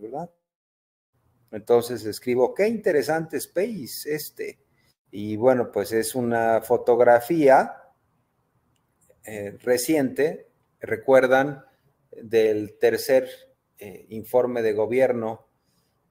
¿verdad? Entonces escribo, qué interesante space este. Y bueno, pues es una fotografía eh, reciente, recuerdan, del tercer eh, informe de gobierno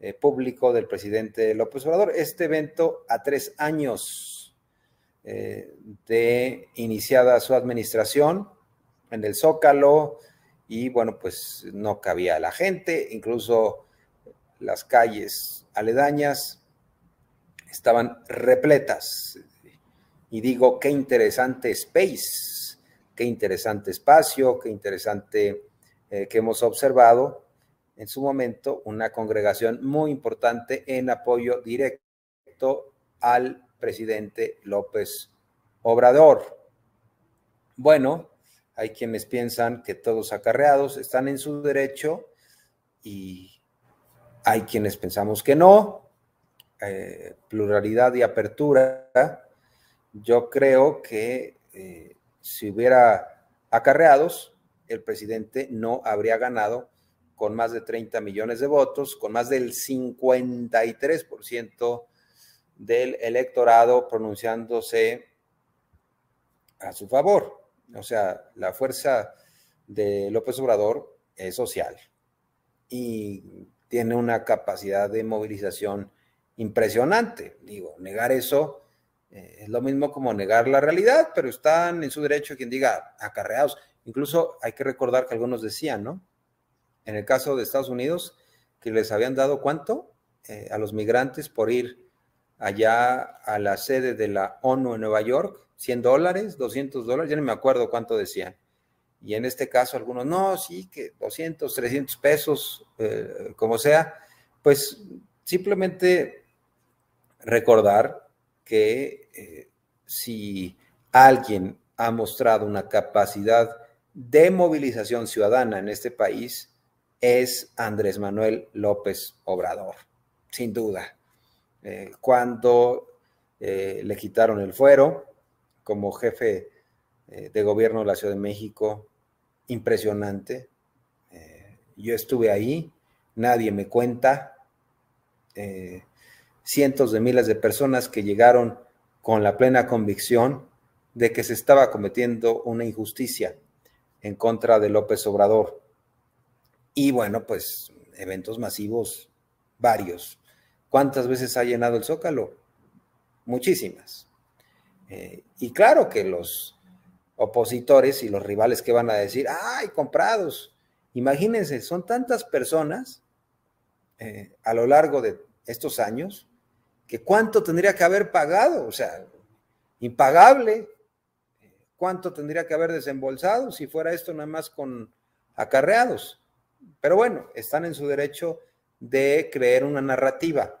eh, público del presidente López Obrador. Este evento a tres años de iniciada su administración en el Zócalo, y bueno, pues no cabía la gente, incluso las calles aledañas estaban repletas. Y digo, qué interesante space, qué interesante espacio, qué interesante eh, que hemos observado en su momento una congregación muy importante en apoyo directo al presidente López Obrador. Bueno, hay quienes piensan que todos acarreados están en su derecho y hay quienes pensamos que no. Eh, pluralidad y apertura. Yo creo que eh, si hubiera acarreados, el presidente no habría ganado con más de 30 millones de votos, con más del 53% del electorado pronunciándose a su favor. O sea, la fuerza de López Obrador es social y tiene una capacidad de movilización impresionante. Digo, negar eso eh, es lo mismo como negar la realidad, pero están en su derecho quien diga acarreados. Incluso hay que recordar que algunos decían, ¿no? En el caso de Estados Unidos, que les habían dado cuánto eh, a los migrantes por ir allá a la sede de la ONU en Nueva York, 100 dólares, 200 dólares, ya no me acuerdo cuánto decían. Y en este caso algunos, no, sí, que 200, 300 pesos, eh, como sea, pues simplemente recordar que eh, si alguien ha mostrado una capacidad de movilización ciudadana en este país, es Andrés Manuel López Obrador, sin duda. Eh, cuando eh, le quitaron el fuero como jefe eh, de gobierno de la Ciudad de México, impresionante. yo estuve ahí, nadie me cuenta. cientos de miles de personas que llegaron con la plena convicción de que se estaba cometiendo una injusticia en contra de López Obrador. Y bueno, pues eventos masivos varios. ¿Cuántas veces ha llenado el zócalo? Muchísimas. Eh, y claro que los opositores y los rivales que van a decir, ¡ay, comprados! Imagínense, son tantas personas eh, a lo largo de estos años que cuánto tendría que haber pagado, o sea, impagable, cuánto tendría que haber desembolsado si fuera esto nada más con acarreados. Pero bueno, están en su derecho de creer una narrativa.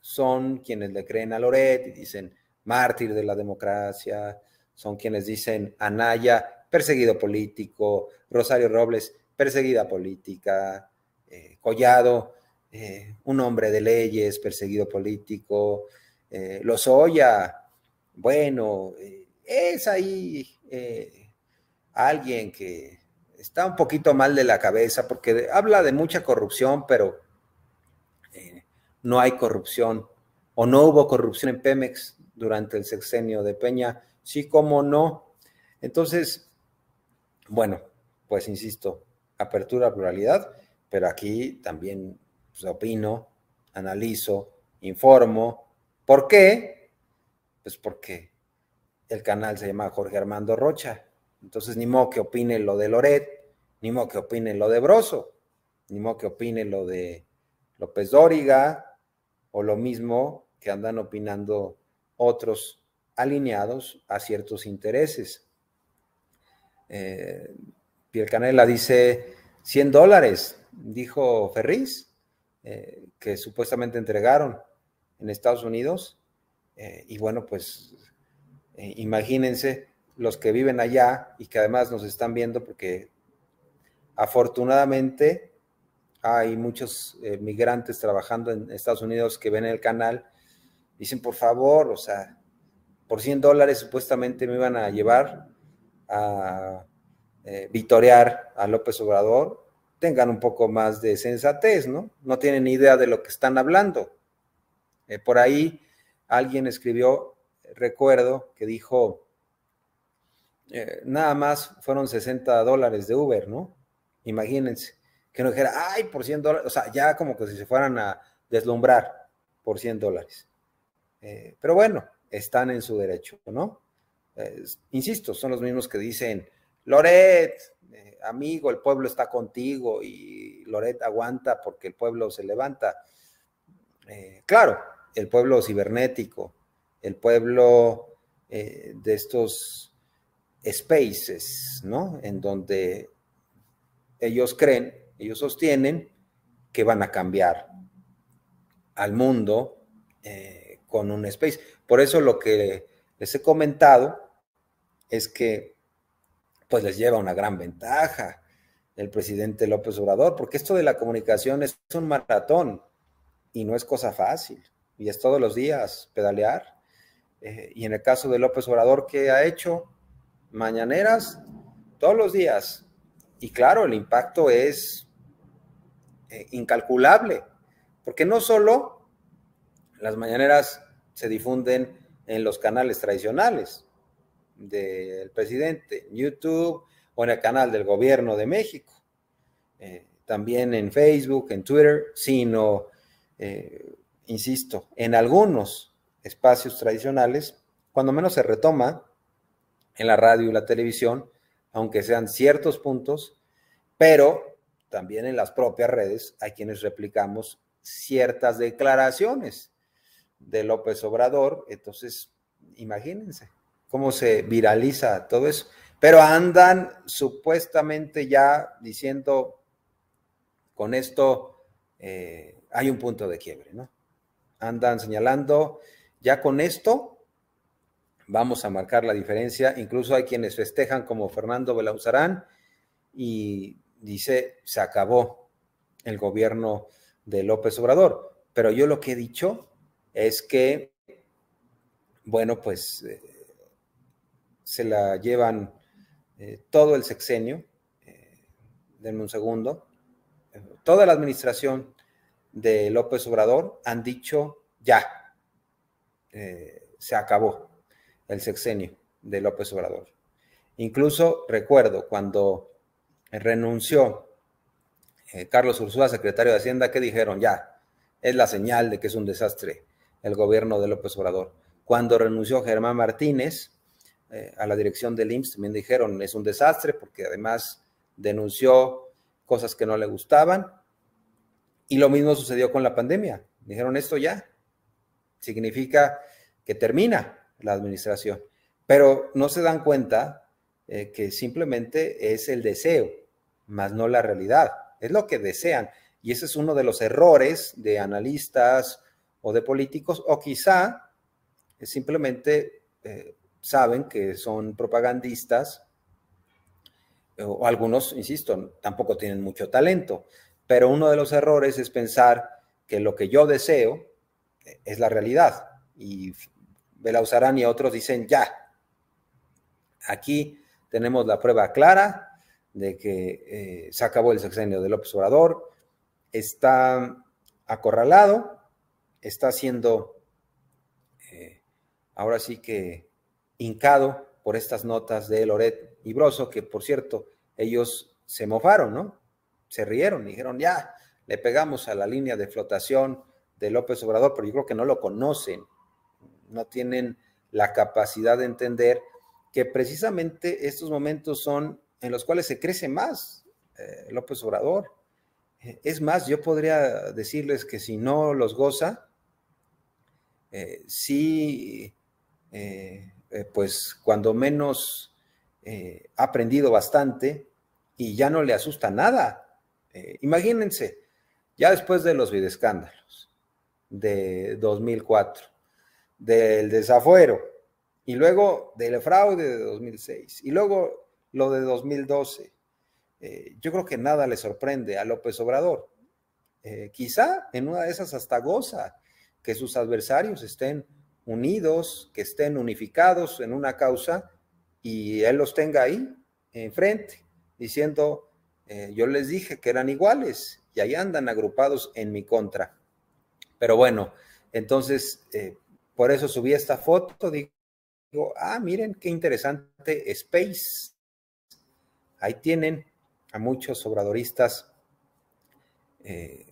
Son quienes le creen a Loret y dicen mártir de la democracia, son quienes dicen Anaya, perseguido político, Rosario Robles, perseguida política, eh, Collado, eh, un hombre de leyes, perseguido político, Los eh, Lozoya, bueno, es ahí alguien que está un poquito mal de la cabeza porque habla de mucha corrupción, pero eh, no hay corrupción o no hubo corrupción en Pemex durante el sexenio de Peña. Sí, como no. Entonces, bueno, pues insisto, apertura, pluralidad, pero aquí también pues, opino, analizo, informo. ¿Por qué? Pues porque el canal se llama Jorge Armando Rocha entonces, ni modo que opine lo de Loret, ni modo que opine lo de Broso, ni modo que opine lo de López Dóriga, o lo mismo que andan opinando otros alineados a ciertos intereses. Eh, Piel Canela dice 100 dólares, dijo Ferriz, eh, que supuestamente entregaron en Estados Unidos. Eh, y bueno, pues eh, imagínense los que viven allá y que además nos están viendo porque afortunadamente hay muchos eh, migrantes trabajando en Estados Unidos que ven el canal, dicen, por favor, o sea, por 100 dólares supuestamente me iban a llevar a eh, a López Obrador, tengan un poco más de sensatez, ¿no? No tienen ni idea de lo que están hablando. Eh, por ahí alguien escribió, recuerdo, que dijo, eh, nada más fueron 60 dólares de Uber, ¿no? Imagínense, que no dijera, ay, por 100 dólares, o sea, ya como que si se fueran a deslumbrar por 100 dólares. Eh, pero bueno, están en su derecho, ¿no? insisto, son los mismos que dicen, Loret, eh, amigo, el pueblo está contigo y Loret aguanta porque el pueblo se levanta. claro, el pueblo cibernético, el pueblo de estos spaces, ¿no? En donde ellos creen, ellos sostienen que van a cambiar al mundo eh, con un space. Por eso lo que les he comentado es que pues les lleva una gran ventaja el presidente López Obrador, porque esto de la comunicación es un maratón y no es cosa fácil, y es todos los días pedalear. Eh, y en el caso de López Obrador, ¿qué ha hecho? mañaneras todos los días. Y claro, el impacto es eh, incalculable, porque no solo las mañaneras se difunden en los canales tradicionales del presidente, YouTube o en el canal del gobierno de México, eh, también en Facebook, en Twitter, sino, eh, insisto, en algunos espacios tradicionales, cuando menos se retoma en la radio y la televisión, aunque sean ciertos puntos, pero también en las propias redes hay quienes replicamos ciertas declaraciones de López Obrador. Entonces, imagínense cómo se viraliza todo eso. Pero andan supuestamente ya diciendo, con esto eh, hay un punto de quiebre, ¿no? Andan señalando, ya con esto vamos a marcar la diferencia. Incluso hay quienes festejan como Fernando Belauzarán y dice, se acabó el gobierno de López Obrador. Pero yo lo que he dicho es que, bueno, pues eh, se la llevan eh, todo el sexenio, eh, denme un segundo, toda la administración de López Obrador han dicho, ya, se acabó el sexenio de López Obrador. Incluso recuerdo cuando renunció eh, Carlos Ursúa, secretario de Hacienda, que dijeron ya, es la señal de que es un desastre el gobierno de López Obrador. Cuando renunció Germán Martínez eh, a la dirección del IMSS, también dijeron es un desastre porque además denunció cosas que no le gustaban. Y lo mismo sucedió con la pandemia. Dijeron esto ya, significa que termina, la administración. Pero no se dan cuenta eh, que simplemente es el deseo, más no la realidad. Es lo que desean. Y ese es uno de los errores de analistas o de políticos, o quizá eh, simplemente eh, saben que son propagandistas, o algunos, insisto, tampoco tienen mucho talento, pero uno de los errores es pensar que lo que yo deseo es la realidad y usarán y otros dicen ya. Aquí tenemos la prueba clara de que eh, se acabó el sexenio de López Obrador, está acorralado, está siendo eh, ahora sí que hincado por estas notas de Loret y Broso, que por cierto, ellos se mofaron, ¿no? Se rieron, dijeron, ya, le pegamos a la línea de flotación de López Obrador, pero yo creo que no lo conocen no tienen la capacidad de entender que precisamente estos momentos son en los cuales se crece más eh, López Obrador. Eh, es más, yo podría decirles que si no los goza, eh, sí, pues cuando menos ha aprendido bastante y ya no le asusta nada. imagínense, ya después de los videoscándalos de 2004, del desafuero y luego del fraude de 2006 y luego lo de 2012. Eh, yo creo que nada le sorprende a López Obrador. Eh, quizá en una de esas hasta goza que sus adversarios estén unidos, que estén unificados en una causa y él los tenga ahí enfrente, diciendo, eh, yo les dije que eran iguales y ahí andan agrupados en mi contra. Pero bueno, entonces, por eso subí esta foto, digo, ah, miren qué interesante Space. Ahí tienen a muchos obradoristas eh,